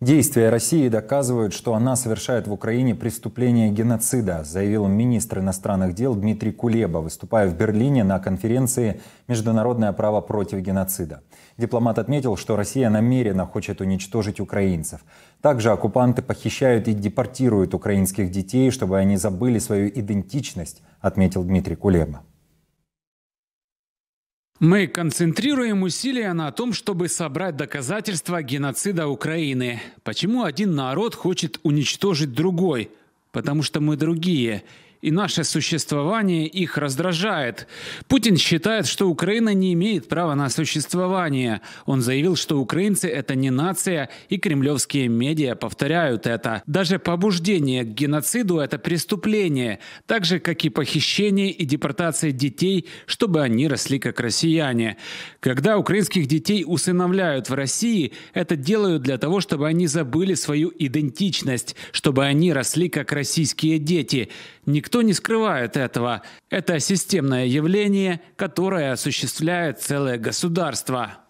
Действия России доказывают, что она совершает в Украине преступление геноцида, заявил министр иностранных дел Дмитрий Кулеба, выступая в Берлине на конференции «Международное право против геноцида». Дипломат отметил, что Россия намеренно хочет уничтожить украинцев. Также оккупанты похищают и депортируют украинских детей, чтобы они забыли свою идентичность, отметил Дмитрий Кулеба. Мы концентрируем усилия на том, чтобы собрать доказательства геноцида Украины. Почему один народ хочет уничтожить другой? Потому что мы другие – и наше существование их раздражает. Путин считает, что Украина не имеет права на существование. Он заявил, что украинцы – это не нация, и кремлевские медиа повторяют это. Даже побуждение к геноциду – это преступление, так же, как и похищение и депортация детей, чтобы они росли как россияне. Когда украинских детей усыновляют в России, это делают для того, чтобы они забыли свою идентичность, чтобы они росли как российские дети – Никто не скрывает этого. Это системное явление, которое осуществляет целое государство.